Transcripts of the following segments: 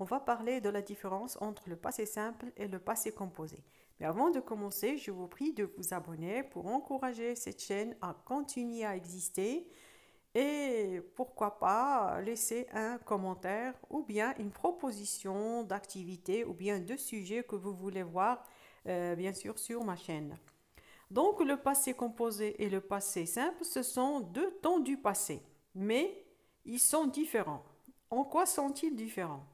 on va parler de la différence entre le passé simple et le passé composé. Mais avant de commencer, je vous prie de vous abonner pour encourager cette chaîne à continuer à exister et pourquoi pas laisser un commentaire ou bien une proposition d'activité ou bien de sujet que vous voulez voir euh, bien sûr sur ma chaîne. Donc le passé composé et le passé simple, ce sont deux temps du passé, mais ils sont différents. En quoi sont-ils différents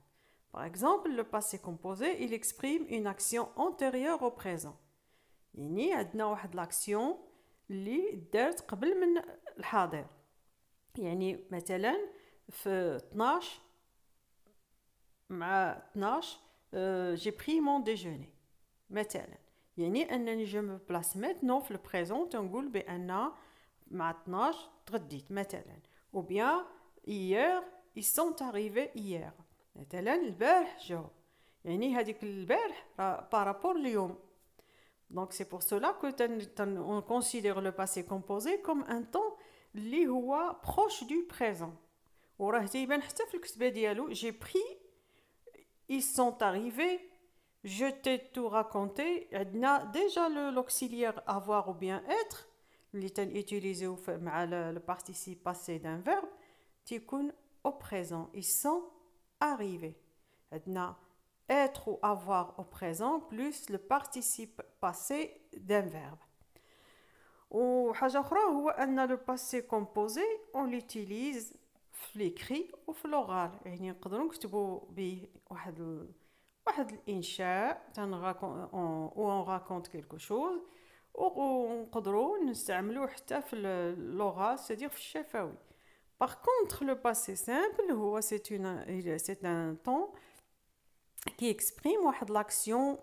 par exemple, le passé composé, il exprime une action antérieure au présent. يعني عندنا واحد لاكسيون اللي دارت قبل من الحاضر يعني مثلا في 12 مع 12 جي بري مون ديجوني مثلا يعني انني جو مو بلاس ميتنون في البريزون تنقول بان مع 12 تغديت مثلا ou bien hier ils sont arrivés hier donc c'est pour cela que on considère le passé composé comme un temps qui est proche du présent. j'ai pris ils sont arrivés je t'ai tout raconté عندنا déjà l'auxiliaire avoir ou bien être اللي تنutilisé مع le participe passé d'un verbe تيكون au présent ils sont arriver, être ou avoir au présent, plus le participe passé d'un verbe. Et autre chose, c'est que le passé composé, on l'utilise dans l'écrit ou dans l'oral. On peut l'écrire dans un livre, ou on raconte quelque chose. Ou on peut l'utiliser même dans l'oral, c'est-à-dire dans le par contre, le passé simple, euh, c'est une, euh, c'est un temps qui exprime l'action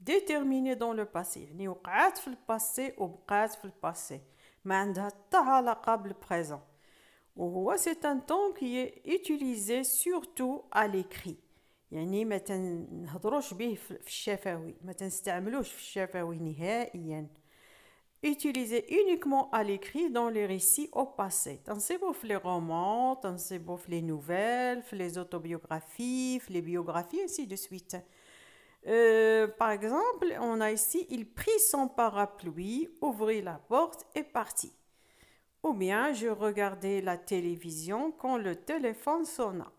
déterminée dans le passé. يعني وقعت في الباسي وبقات في الباسي. ما عندها حتى علاقة بالبريزون. وهو c'est un temps qui est utilisé surtout à l'écrit. يعني ما تنهضروش به في الشفوي ما تنستعملوش في الشفوي نهائيا utilisé uniquement à l'écrit dans les récits au passé. Tansibouf les romans, tansibouf les nouvelles, les autobiographies, les biographies, ainsi de suite. Euh, par exemple, on a ici il prit son parapluie, ouvrit la porte et partit. Ou bien je regardais la télévision quand le téléphone sonna.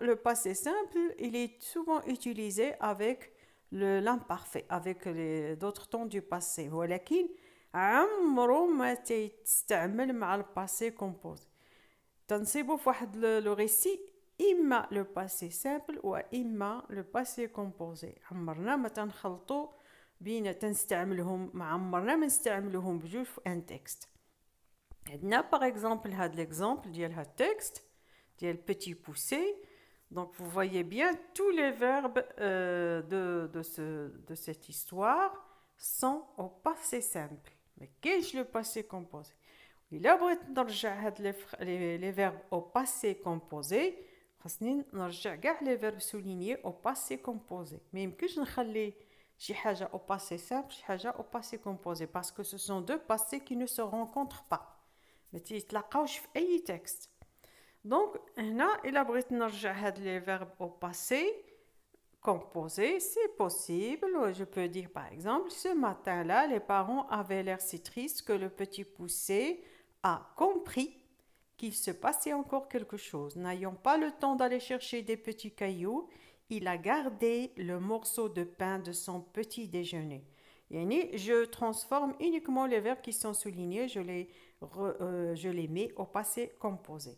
le passé simple, il est souvent utilisé avec l'imparfait, avec d'autres temps du passé. Amro ma moment tu le passé composé. Tant ne sais pas le récit, il m'a le passé simple ou il m'a le passé composé. On ma un moment, tu en mélange. Tu ne sais un texte. par exemple, il y a l'exemple de l'histoire. texte y petit poussé. Donc, vous voyez bien tous les verbes euh, de de cette histoire sont au passé simple. Mais qu'est-ce que le passé composé Il a brûlé le verbes au passé composé. Il a brûlé les verbes soulignés au passé composé. Mais que je ne sais pas, au passé simple, pas, je au je ne que ce sont deux passés pas, ne se rencontrent pas, Mais ne pas, Composé, c'est possible. Je peux dire par exemple, ce matin-là, les parents avaient l'air si tristes que le petit poussé a compris qu'il se passait encore quelque chose. N'ayant pas le temps d'aller chercher des petits cailloux, il a gardé le morceau de pain de son petit déjeuner. je transforme uniquement les verbes qui sont soulignés, je les, euh, je les mets au passé composé.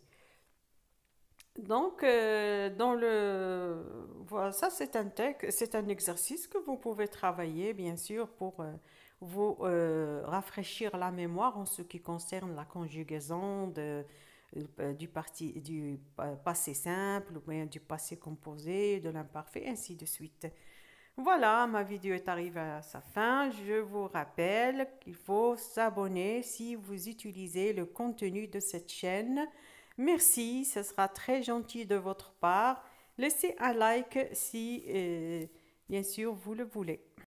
Donc, euh, dans le, voilà, ça c'est un c'est un exercice que vous pouvez travailler, bien sûr, pour euh, vous euh, rafraîchir la mémoire en ce qui concerne la conjugaison du, parti, du passé simple ou du passé composé, de l'imparfait, ainsi de suite. Voilà, ma vidéo est arrivée à sa fin. Je vous rappelle qu'il faut s'abonner si vous utilisez le contenu de cette chaîne. Merci, ce sera très gentil de votre part. Laissez un like si, euh, bien sûr, vous le voulez.